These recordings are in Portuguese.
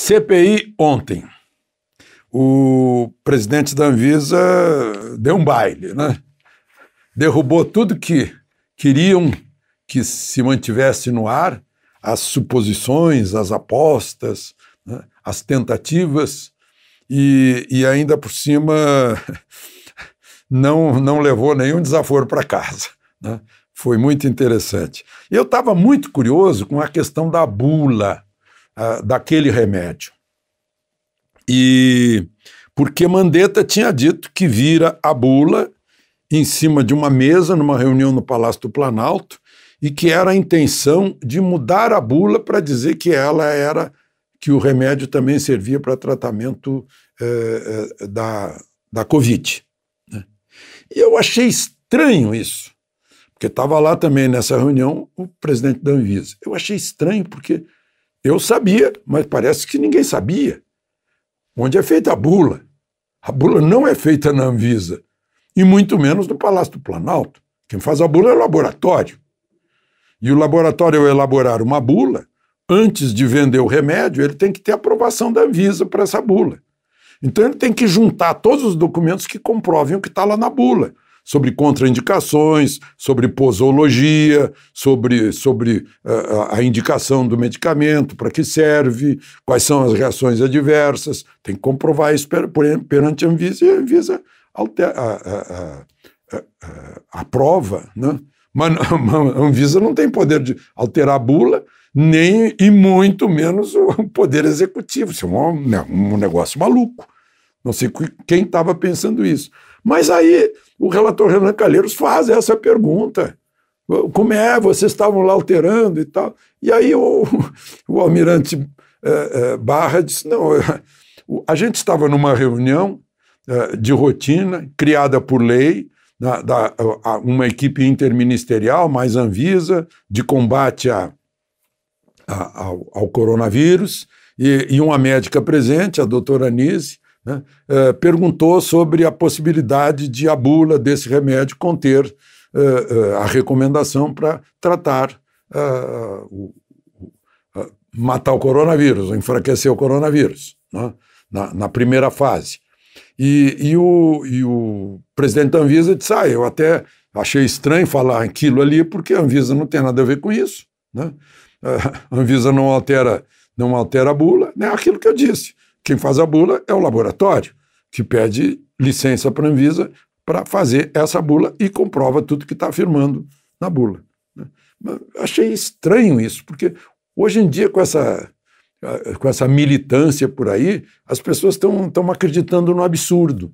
CPI ontem. O presidente da Anvisa deu um baile, né? Derrubou tudo que queriam que se mantivesse no ar, as suposições, as apostas, né? as tentativas, e, e ainda por cima não, não levou nenhum desaforo para casa. Né? Foi muito interessante. Eu estava muito curioso com a questão da bula daquele remédio. E porque Mandetta tinha dito que vira a bula em cima de uma mesa numa reunião no Palácio do Planalto e que era a intenção de mudar a bula para dizer que ela era que o remédio também servia para tratamento eh, eh, da, da Covid. Né? E eu achei estranho isso, porque estava lá também nessa reunião o presidente da Anvisa. Eu achei estranho porque eu sabia, mas parece que ninguém sabia. Onde é feita a bula? A bula não é feita na Anvisa, e muito menos no Palácio do Planalto. Quem faz a bula é o laboratório. E o laboratório, ao elaborar uma bula, antes de vender o remédio, ele tem que ter aprovação da Anvisa para essa bula. Então ele tem que juntar todos os documentos que comprovem o que está lá na bula sobre contraindicações, sobre posologia, sobre, sobre eh, a, a indicação do medicamento, para que serve, quais são as reações adversas. Tem que comprovar isso per, per, perante a Anvisa e a Anvisa altera, a, a, aprova. Né? Mas a Anvisa não tem poder de alterar a bula, nem e muito menos o poder executivo. Isso é um, né, um negócio maluco. Não sei quem estava pensando isso. Mas aí o relator Renan Calheiros faz essa pergunta. Como é? Vocês estavam lá alterando e tal. E aí o, o almirante é, é, Barra disse: não, a gente estava numa reunião é, de rotina, criada por lei, da, da, uma equipe interministerial, mais Anvisa, de combate a, a, ao, ao, coronavírus, e, e, uma médica presente, a doutora Anise, né, eh, perguntou sobre a possibilidade de a bula desse remédio conter eh, eh, a recomendação para tratar o, matar o coronavírus, enfraquecer o coronavírus, né, na, na, primeira fase. E, e, o, e o presidente da Anvisa disse: ah, eu até achei estranho falar aquilo ali, porque a Anvisa não tem nada a ver com isso. Né? A Anvisa não altera, não altera a bula, né? aquilo que eu disse. Quem faz a bula é o laboratório, que pede licença para a Anvisa para fazer essa bula e comprova tudo que está afirmando na bula. Né? Achei estranho isso, porque hoje em dia, com essa, eh, com essa militância por aí, as pessoas estão acreditando no absurdo.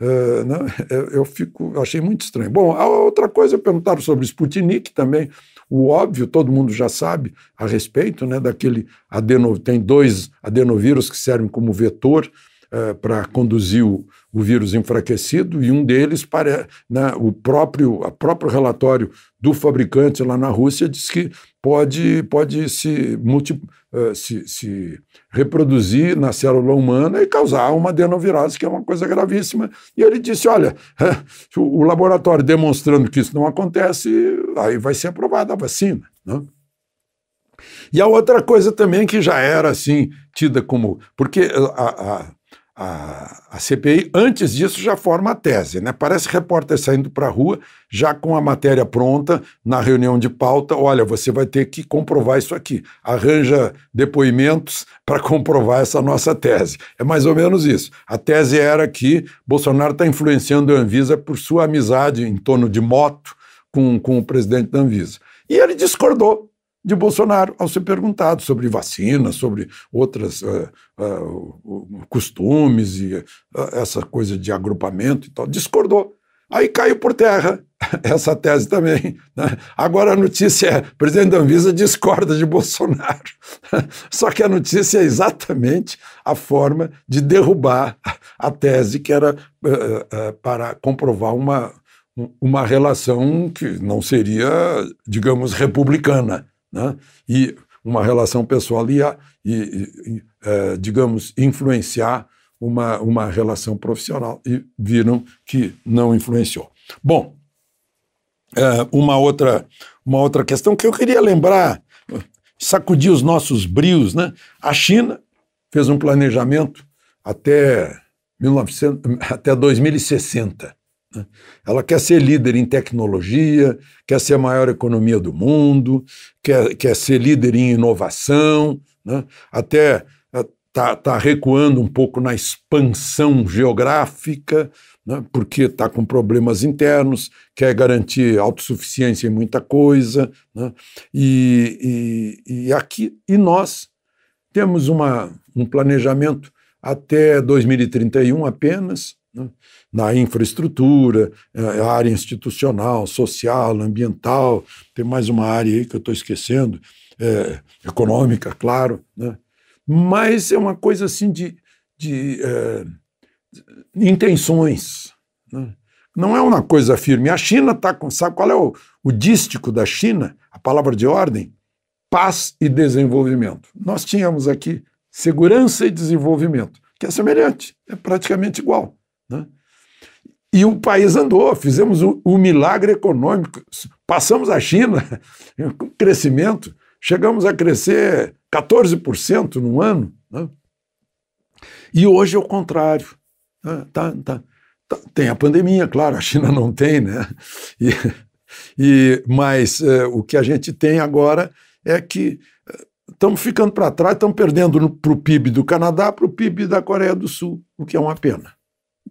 Uh, né? eu, eu fico, achei muito estranho. Bom, a outra coisa, perguntaram sobre Sputnik também, o óbvio, todo mundo já sabe a respeito, né, daquele adeno, tem dois adenovírus que servem como vetor uh, para conduzir o, o, vírus enfraquecido, e um deles, para, né, o próprio, a próprio relatório do fabricante lá na Rússia diz que pode, pode se, multi, eh, se, se, reproduzir na célula humana e causar uma adenovirose, que é uma coisa gravíssima. E ele disse: olha, eh, o laboratório demonstrando que isso não acontece, aí vai ser aprovada a vacina. Né? E a outra coisa também que já era assim, tida como. Porque a, a a, a CPI, antes disso já forma a tese, né? Parece repórter saindo para a rua já com a matéria pronta na reunião de pauta. Olha, você vai ter que comprovar isso aqui. Arranja depoimentos para comprovar essa nossa tese. É mais ou menos isso. A tese era que Bolsonaro está influenciando a Anvisa por sua amizade em torno de moto com, com o presidente da Anvisa. E ele discordou de Bolsonaro ao ser perguntado sobre vacina, sobre outras uh, uh, costumes e uh, essa coisa de agrupamento e tal. Discordou. Aí caiu por terra essa tese também. Né? Agora a notícia é: o presidente da Anvisa discorda de Bolsonaro. Só que a notícia é exatamente a forma de derrubar a tese que era para comprovar uma, uma relação que não seria, digamos, republicana né? e uma relação pessoal e, e, e é, digamos, influenciar uma, uma relação profissional e viram que não influenciou. Bom, é, uma, outra, uma outra questão que eu queria lembrar, sacudir os nossos brios, né? A China fez um planejamento até, 1900, até 2060 ela quer ser líder em tecnologia, quer ser a maior economia do mundo, quer, quer ser líder em inovação, né? até está é, tá recuando um pouco na expansão geográfica, né? porque está com problemas internos, quer garantir autossuficiência em muita coisa. Né? E, e, e, aqui, e nós temos uma, um planejamento até 2031 apenas, né? na infraestrutura, é, é, área institucional, social, ambiental, tem mais uma área aí que eu estou esquecendo, é, econômica, claro, né? mas é uma coisa assim de, de é, intenções. Né? Não é uma coisa firme. A China está com. Sabe qual é o, o dístico da China? A palavra de ordem? Paz e desenvolvimento. Nós tínhamos aqui segurança e desenvolvimento, que é semelhante, é praticamente igual. Né? E o país andou, fizemos o, o milagre econômico, passamos a China, crescimento, chegamos a crescer 14% no ano. Né? E hoje é o contrário. Né? Tá, tá, tá, tem a pandemia, claro, a China não tem, né? E, e, mas é, o que a gente tem agora é que estamos é, ficando para trás, estamos perdendo para o PIB do Canadá, para o PIB da Coreia do Sul, o que é uma pena.